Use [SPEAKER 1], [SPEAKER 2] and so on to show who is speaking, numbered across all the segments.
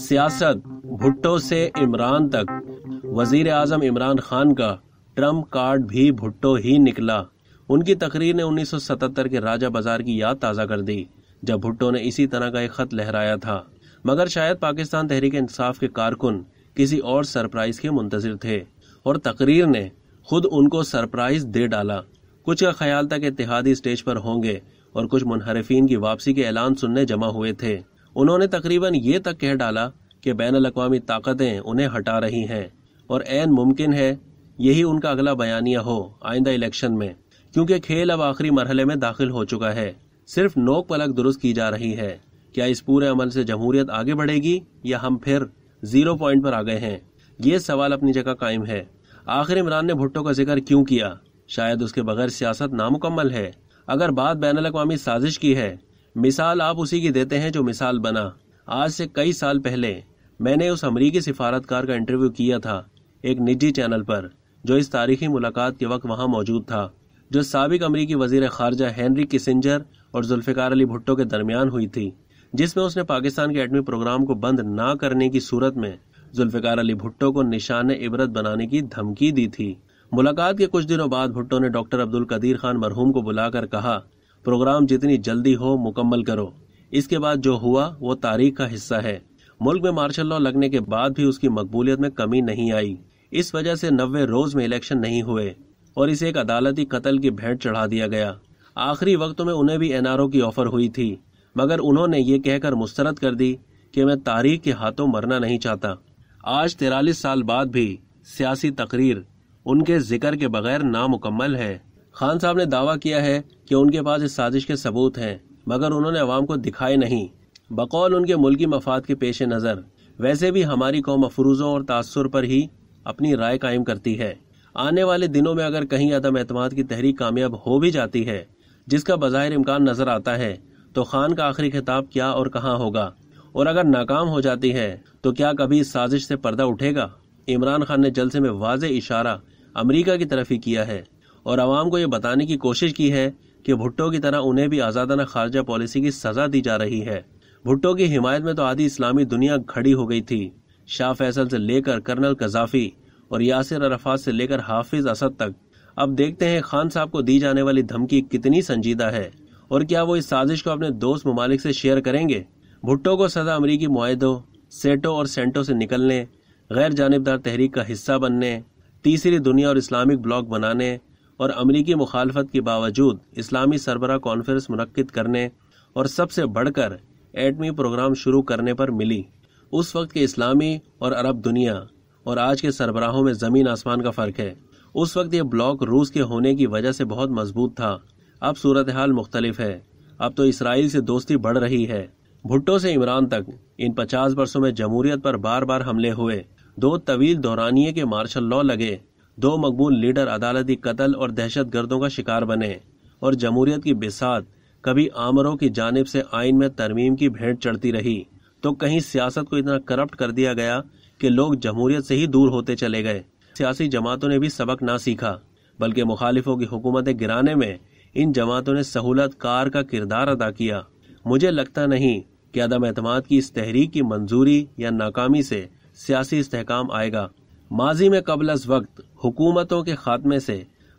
[SPEAKER 1] सियासत भुट्टो से इमरान तक वजीर आजम इमरान खान का ट्रम्प कार्ड भी भुट्टो ही निकला उनकी तकरीर ने 1977 के राजा बाजार की याद ताज़ा कर दी जब भुट्टो ने इसी तरह का एक ख़त लहराया था मगर शायद पाकिस्तान तहरीक इंसाफ के कारकुन किसी और सरप्राइज़ के मुंतजर थे और तकरीर ने खुद उनको सरप्राइज़ दे डाला कुछ का ख्याल था कि इतिहादी स्टेज पर होंगे और कुछ मुनहरफिन की वापसी के ऐलान सुनने जमा हुए थे उन्होंने तकरीबन ये तक कह डाला कि बैन अवी ताकतें उन्हें हटा रही हैं और एन मुमकिन है यही उनका अगला बयानिया हो आइंदा इलेक्शन में क्योंकि खेल अब आखिरी मरहले में दाखिल हो चुका है सिर्फ नोक पलक दुरुस्त की जा रही है क्या इस पूरे अमल से जमहूरियत आगे बढ़ेगी या हम फिर जीरो पॉइंट पर आ गए हैं ये सवाल अपनी जगह कायम है आखिर इमरान ने भुट्टो का जिक्र क्यों किया शायद उसके बगैर सियासत नामुकम्मल है अगर बात बैन अवी साजिश की है मिसाल आप उसी की देते हैं जो मिसाल बना आज से कई साल पहले मैंने उस अमरीकी सिफारतकार का इंटरव्यू किया था एक निजी चैनल पर जो इस तारीखी मुलाकात के वक्त वहाँ मौजूद था जो सबक अमरीकी वजीर खारजा हेनरी किसिंजर और जुल्फ़िकार अली भुट्टो के दरमियान हुई थी जिसमें उसने पाकिस्तान के एटमी प्रोग्राम को बंद न करने की सूरत में जुल्फ़िकार अली भुट्टो को निशान इबरत बनाने की धमकी दी थी मुलाकात के कुछ दिनों बाद भुट्टो ने डॉक्टर अब्दुल कदीर खान मरहूम को बुलाकर कहा प्रोग्राम जितनी जल्दी हो मुकम्मल करो इसके बाद जो हुआ वो तारीख का हिस्सा है मुल्क में मार्शल लॉ लगने के बाद भी उसकी मकबूलियत में कमी नहीं आई इस वजह से नब्बे रोज में इलेक्शन नहीं हुए और इसे एक अदालती कत्ल की भेंट चढ़ा दिया गया आखिरी वक्त में उन्हें भी एनआरओ की ऑफर हुई थी मगर उन्होंने ये कहकर मुस्तरद कर दी कि मैं तारीख के हाथों मरना नहीं चाहता आज तिरालीस साल बाद भी सियासी तकरीर उनके जिक्र के बगैर नामुकम्मल है खान साहब ने दावा किया है कि उनके पास इस साजिश के सबूत हैं मगर उन्होंने अवाम को दिखाए नहीं बकौल उनके मुल्की मफाद के पेश नज़र वैसे भी हमारी कौम अफरूज़ों और तासर पर ही अपनी राय कायम करती है आने वाले दिनों में अगर कहीं अदम अहतमाद की तहरीक कामयाब हो भी जाती है जिसका बाहिर इम्कान नज़र आता है तो खान का आखिरी खिताब क्या और कहाँ होगा और अगर नाकाम हो जाती है तो क्या कभी इस साजिश से पर्दा उठेगा इमरान खान ने जलसे में वाज इशारा अमरीका की तरफ ही किया है और आवाम को ये बताने की कोशिश की है कि भुट्टो की तरह उन्हें भी आज़ादाना खारजा पॉलिसी की सज़ा दी जा रही है भुट्टो की हिमायत में तो आधी इस्लामी दुनिया खड़ी हो गई थी शाह फैसल से लेकर कर्नल कजाफी और यासिर अरफात से लेकर हाफिज असद तक अब देखते हैं खान साहब को दी जाने वाली धमकी कितनी संजीदा है और क्या वो इस साजिश को अपने दोस्त ममालिक से शेयर करेंगे भुट्टो को सदा अमरीकी माहों सेटो और सेंटो से निकलने गैर जानबदार तहरीक का हिस्सा बनने तीसरी दुनिया और इस्लामिक ब्लॉक बनाने और अमरीकी मुखालफत के बावजूद इस्लामी सरबरा कॉन्फ्रेंस मुनद करने और सबसे बढ़कर एटमी प्रोग्राम शुरू करने पर मिली उस वक्त के इस्लामी और अरब दुनिया और आज के सरबराहों में ज़मीन आसमान का फ़र्क है उस वक्त ये ब्लॉक रूस के होने की वजह से बहुत मजबूत था अब सूरत हाल मुख्तलिफ है अब तो इसराइल से दोस्ती बढ़ रही है भुट्टो से इमरान तक इन पचास वर्षों में जमहूरियत पर बार बार हमले हुए दो तवील दौरानिए के मार्शल लॉ लगे दो मकबूल लीडर अदालती कत्ल और दहशत गर्दों का शिकार बने और जमहूरियत की बिसात कभी आमरों की जानब से आइन में तरमीम की भेंट चढ़ती रही तो कहीं सियासत को इतना करप्ट कर दिया गया कि लोग जमहूरियत से ही दूर होते चले गए सियासी जमातों ने भी सबक ना सीखा बल्कि मुखालिफों की हुकूमतें गिराने में इन जमातों ने सहूलत कार का किरदार अदा किया मुझे लगता नहीं कि अदम अहतमाद की इस तहरीक की मंजूरी या नाकामी से सियासी इस्तेकाम आएगा माजी में कबल वक्त हुकूमतों के खात्मे से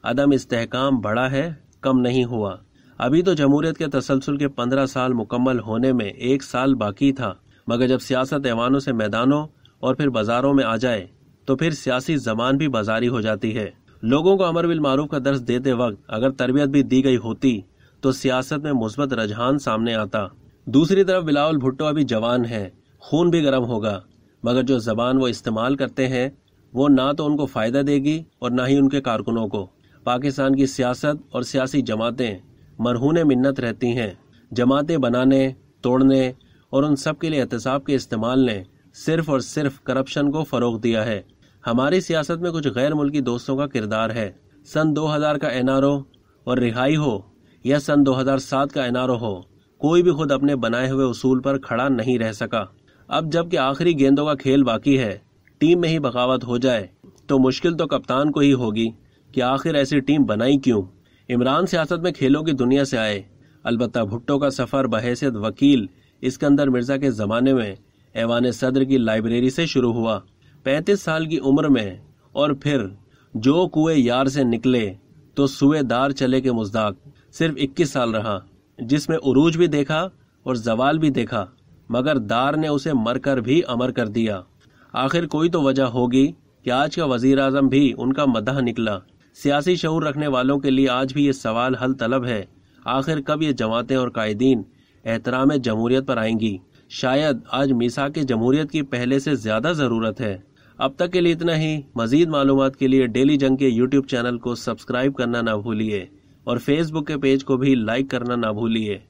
[SPEAKER 1] अदम इसकाम बढ़ा है कम नहीं हुआ अभी तो जमहूरियत के तसलसल के पंद्रह साल मुकम्मल होने में एक साल बाकी था मगर जब सियासत ऐवानों से मैदानों और फिर बाजारों में आ जाए तो फिर सियासी जबान भी बाजारी हो जाती है लोगों को अमर बिल मारूफ का दर्ज देते वक्त अगर तरबियत भी दी गई होती तो सियासत में मुस्बत रुझान सामने आता दूसरी तरफ बिलावल भुट्टो अभी जवान है खून भी गर्म होगा मगर जो जबान वो इस्तेमाल करते हैं वो ना तो उनको फ़ायदा देगी और ना ही उनके कारकुनों को पाकिस्तान की सियासत और सियासी जमातें मरहून मिन्नत रहती हैं जमातें बनाने तोड़ने और उन सब के लिए एहतसाब के इस्तेमाल ने सिर्फ और सिर्फ करप्शन को फ़रोग दिया है हमारी सियासत में कुछ गैर मुल्की दोस्तों का किरदार है सन 2000 का एन और रिहाई हो या सन 2007 का एन हो कोई भी खुद अपने बनाए हुए उसूल पर खड़ा नहीं रह सका अब जबकि आखिरी गेंदों का खेल बाकी है टीम में ही बगावत हो जाए तो मुश्किल तो कप्तान को ही होगी कि आखिर ऐसी टीम बनाई क्यों इमरान सियासत में खेलों की दुनिया से आए अलबत् भुट्टो का सफ़र बहसियत वकील इसकंदर मिर्ज़ा के ज़माने में ऐवान सदर की लाइब्रेरी से शुरू हुआ पैंतीस साल की उम्र में और फिर जो कुए यार से निकले तो सुएदार चले के मुजदाक सिर्फ इक्कीस साल रहा जिसमें उरूज भी देखा और जवाल भी देखा मगर दार ने उसे मरकर भी अमर कर दिया आखिर कोई तो वजह होगी कि आज का वजीर आजम भी उनका मदह निकला सियासी शहूर रखने वालों के लिए आज भी ये सवाल हल तलब है आखिर कब ये जमातें और कायदीन एहतराम जमहूरियत पर आएंगी शायद आज मिसा के जमहूरियत की पहले से ज़्यादा ज़रूरत है अब तक के लिए इतना ही मजीद मालूम के लिए डेली जंग के यूट्यूब चैनल को सब्सक्राइब करना ना भूलिए और फेसबुक के पेज को भी लाइक करना ना भूलिए